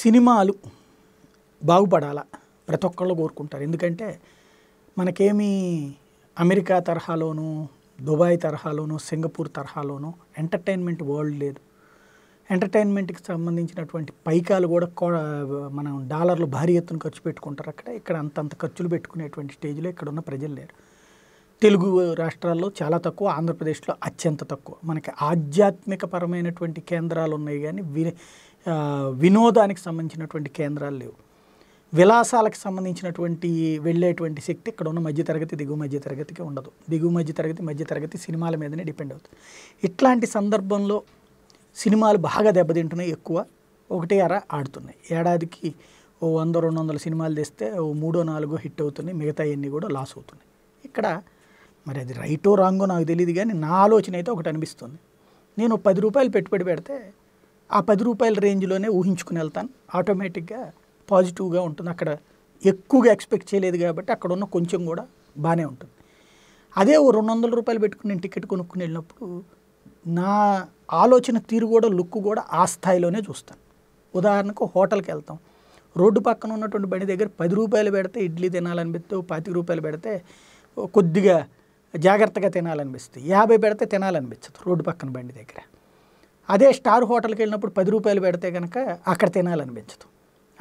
సినిమాలు బాగుపడాలా ప్రతి ఒక్కళ్ళు కోరుకుంటారు ఎందుకంటే మనకేమీ అమెరికా తరహాలోనూ దుబాయ్ తరహాలోనూ సింగపూర్ తరహాలోనూ ఎంటర్టైన్మెంట్ వరల్డ్ లేదు ఎంటర్టైన్మెంట్కి సంబంధించినటువంటి పైకాలు కూడా మనం డాలర్లు భారీ ఎత్తున ఖర్చు పెట్టుకుంటారు అక్కడ ఇక్కడ అంతంత ఖర్చులు పెట్టుకునేటువంటి స్టేజ్లో ఇక్కడ ఉన్న ప్రజలు లేరు తెలుగు రాష్ట్రాల్లో చాలా తక్కువ ఆంధ్రప్రదేశ్లో అత్యంత తక్కువ మనకి ఆధ్యాత్మిక పరమైనటువంటి కేంద్రాలు ఉన్నాయి కానీ వినోదానికి సంబంధించినటువంటి కేంద్రాలు లేవు విలాసాలకు సంబంధించినటువంటి వెళ్ళేటువంటి శక్తి ఇక్కడ ఉన్న మధ్యతరగతి దిగువ మధ్యతరగతికి ఉండదు దిగువ మధ్యతరగతి మధ్యతరగతి సినిమాల మీదనే డిపెండ్ అవుతుంది ఇట్లాంటి సందర్భంలో సినిమాలు బాగా దెబ్బతింటున్నాయి ఎక్కువ ఒకటే అర ఆడుతున్నాయి ఏడాదికి ఓ వంద రెండు వందల సినిమాలు తెస్తే ఓ మూడో నాలుగో హిట్ అవుతున్నాయి మిగతా ఎన్ని కూడా లాస్ అవుతున్నాయి ఇక్కడ మరి అది రైటో రాంగో నాకు తెలియదు కానీ నా ఆలోచన అయితే ఒకటి అనిపిస్తుంది నేను పది రూపాయలు పెట్టుబడి పెడితే ఆ పది రూపాయల రేంజ్లోనే ఊహించుకుని వెళ్తాను ఆటోమేటిక్గా పాజిటివ్గా ఉంటుంది అక్కడ ఎక్కువగా ఎక్స్పెక్ట్ చేయలేదు కాబట్టి అక్కడ ఉన్న కొంచెం కూడా బాగానే ఉంటుంది అదే ఓ రెండు వందల రూపాయలు పెట్టుకుని నేను టికెట్ కొనుక్కుని వెళ్ళినప్పుడు నా ఆలోచన తీరు కూడా లుక్ కూడా ఆ స్థాయిలోనే చూస్తాను ఉదాహరణకు హోటల్కి వెళ్తాం రోడ్డు పక్కన ఉన్నటువంటి బండి దగ్గర పది రూపాయలు పెడితే ఇడ్లీ తినాలనిపిస్తే పాతిక రూపాయలు పెడితే కొద్దిగా జాగ్రత్తగా తినాలనిపిస్తుంది యాభై పెడితే తినాలనిపించదు రోడ్డు పక్కన బండి దగ్గర అదే స్టార్ హోటల్కి వెళ్ళినప్పుడు పది రూపాయలు పెడితే కనుక అక్కడ తినాలనిపించదు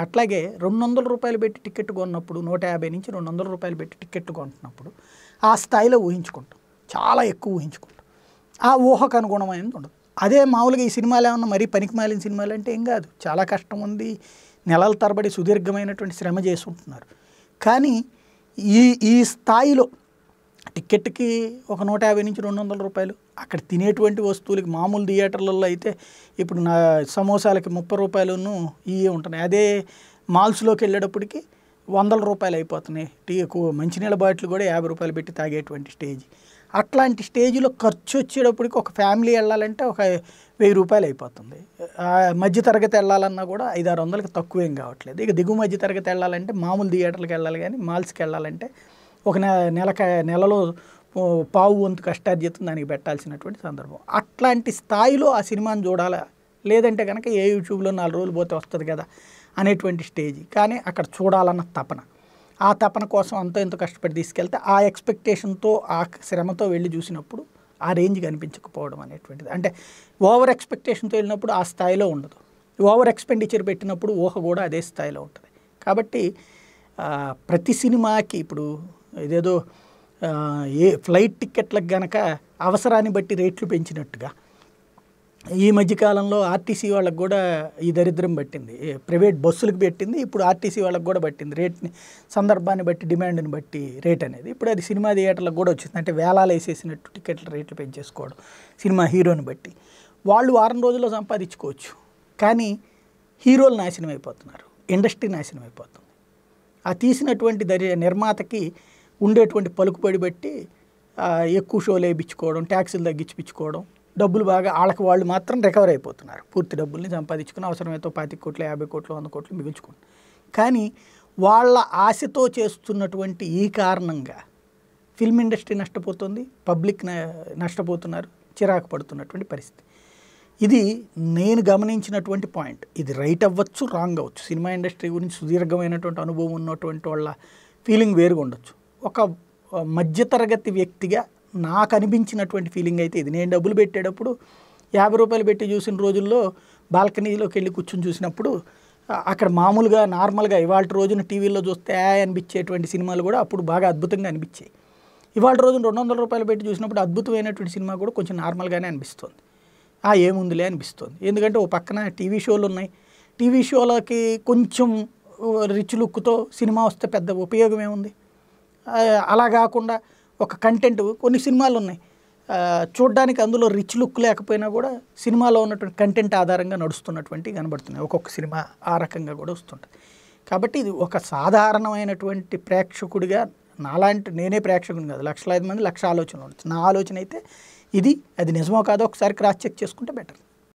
అట్లాగే రెండు వందల రూపాయలు పెట్టి టికెట్ కొన్నప్పుడు నూట యాభై నుంచి రెండు వందల రూపాయలు పెట్టి టికెట్ కొంటున్నప్పుడు ఆ స్థాయిలో ఊహించుకుంటాం చాలా ఎక్కువ ఊహించుకుంటాం ఆ ఊహకు అనుగుణమైనది ఉండదు అదే మామూలుగా ఈ సినిమాలు ఏమన్నా మరీ పనికి మాలిన సినిమాలు అంటే ఏం కాదు చాలా కష్టం ఉంది నెలల తరబడి సుదీర్ఘమైనటువంటి శ్రమ చేసుకుంటున్నారు కానీ ఈ ఈ స్థాయిలో టికెట్కి ఒక నూట యాభై నుంచి రెండు వందల రూపాయలు అక్కడ తినేటువంటి వస్తువులకి మామూలు థియేటర్లలో అయితే ఇప్పుడు నా సమోసాలకి ముప్పై రూపాయలను ఇవే ఉంటున్నాయి అదే మాల్స్లోకి వెళ్ళేటప్పటికి వందల రూపాయలు అయిపోతున్నాయి టీ మంచినీళ్ళ బాటిల్ కూడా యాభై రూపాయలు పెట్టి తాగేటువంటి స్టేజ్ అట్లాంటి స్టేజ్లో ఖర్చు వచ్చేటప్పటికి ఒక ఫ్యామిలీ వెళ్ళాలంటే ఒక వెయ్యి రూపాయలు అయిపోతుంది మధ్య తరగతి వెళ్ళాలన్నా కూడా ఐదారు వందలకి తక్కువేం కావట్లేదు ఇక దిగువ మధ్య తరగతి వెళ్ళాలంటే మామూలు థియేటర్లకు వెళ్ళాలి కానీ మాల్స్కి వెళ్ళాలంటే ఒక నె నెలక నెలలో పావు వంతు కష్టార్జితం దానికి పెట్టాల్సినటువంటి సందర్భం అట్లాంటి స్థాయిలో ఆ సినిమాను చూడాలా లేదంటే కనుక ఏ యూట్యూబ్లో నాలుగు రోజులు పోతే వస్తుంది కదా అనేటువంటి స్టేజ్ కానీ అక్కడ చూడాలన్న తపన ఆ తపన కోసం అంత ఎంత కష్టపడి తీసుకెళ్తే ఆ ఎక్స్పెక్టేషన్తో ఆ శ్రమతో వెళ్ళి చూసినప్పుడు ఆ రేంజ్ కనిపించకపోవడం అనేటువంటిది అంటే ఓవర్ ఎక్స్పెక్టేషన్తో వెళ్ళినప్పుడు ఆ స్థాయిలో ఉండదు ఓవర్ ఎక్స్పెండిచర్ పెట్టినప్పుడు ఊహ కూడా అదే స్థాయిలో ఉంటుంది కాబట్టి ప్రతి సినిమాకి ఇప్పుడు ఇదేదో ఏ ఫ్లైట్ టిక్కెట్లకు గనక అవసరాన్ని బట్టి రేట్లు పెంచినట్టుగా ఈ మధ్యకాలంలో ఆర్టీసీ వాళ్ళకు కూడా ఈ దరిద్రం పట్టింది ప్రైవేట్ బస్సులకు పెట్టింది ఇప్పుడు ఆర్టీసీ వాళ్ళకు కూడా పట్టింది రేట్ని సందర్భాన్ని బట్టి డిమాండ్ని బట్టి రేట్ అనేది ఇప్పుడు అది సినిమా థియేటర్లకు కూడా వచ్చింది అంటే వేలాలు వేసేసినట్టు టికెట్లు రేట్లు పెంచేసుకోవడం సినిమా హీరోని బట్టి వాళ్ళు వారం రోజుల్లో సంపాదించుకోవచ్చు కానీ హీరోలు నాశనం అయిపోతున్నారు ఇండస్ట్రీ నాశనం అయిపోతుంది ఆ తీసినటువంటి దరి నిర్మాతకి ఉండేటువంటి పలుకుబడి బట్టి ఎక్కువ షోలు వేయించుకోవడం ట్యాక్సీలు తగ్గించిపించుకోవడం డబ్బులు బాగా వాళ్ళకి వాళ్ళు మాత్రం రికవర్ అయిపోతున్నారు పూర్తి డబ్బుల్ని సంపాదించుకుని అవసరమైతే పాతి కోట్లు యాభై కోట్లు వంద కోట్లు మిగుల్చుకుని కానీ వాళ్ళ ఆశతో చేస్తున్నటువంటి ఈ కారణంగా ఫిల్మ్ ఇండస్ట్రీ నష్టపోతుంది పబ్లిక్ నష్టపోతున్నారు చిరాకు పడుతున్నటువంటి పరిస్థితి ఇది నేను గమనించినటువంటి పాయింట్ ఇది రైట్ అవ్వచ్చు రాంగ్ అవ్వచ్చు సినిమా ఇండస్ట్రీ గురించి సుదీర్ఘమైనటువంటి అనుభవం ఉన్నటువంటి వాళ్ళ ఫీలింగ్ వేరుగా ఉండొచ్చు ఒక మధ్యతరగతి వ్యక్తిగా నాకు అనిపించినటువంటి ఫీలింగ్ అయితే ఇది నేను డబ్బులు పెట్టేటప్పుడు యాభై రూపాయలు పెట్టి చూసిన రోజుల్లో బాల్కనీలోకి వెళ్ళి కూర్చొని చూసినప్పుడు అక్కడ మామూలుగా నార్మల్గా ఇవాళ రోజున టీవీలో చూస్తే అనిపించేటువంటి సినిమాలు కూడా అప్పుడు బాగా అద్భుతంగా అనిపించాయి ఇవాళ రోజున రెండు వందల రూపాయలు పెట్టి చూసినప్పుడు అద్భుతమైనటువంటి సినిమా కూడా కొంచెం నార్మల్గానే అనిపిస్తుంది ఆ ఏముందిలే అనిపిస్తుంది ఎందుకంటే ఓ పక్కన టీవీ షోలు ఉన్నాయి టీవీ షోలకి కొంచెం రిచ్ లుక్తో సినిమా వస్తే పెద్ద ఉపయోగం ఏముంది అలా కాకుండా ఒక కంటెంట్ కొన్ని సినిమాలు ఉన్నాయి చూడడానికి అందులో రిచ్ లుక్ లేకపోయినా కూడా సినిమాలో ఉన్నటువంటి కంటెంట్ ఆధారంగా నడుస్తున్నటువంటి కనబడుతున్నాయి ఒక్కొక్క సినిమా ఆ రకంగా కూడా వస్తుంటుంది కాబట్టి ఇది ఒక సాధారణమైనటువంటి ప్రేక్షకుడిగా నాలాంటి నేనే ప్రేక్షకుని కాదు ఐదు మంది లక్ష ఆలోచనలు ఉంటుంది నా ఆలోచన అయితే ఇది అది నిజమో కాదో ఒకసారి క్రాస్ చెక్ చేసుకుంటే బెటర్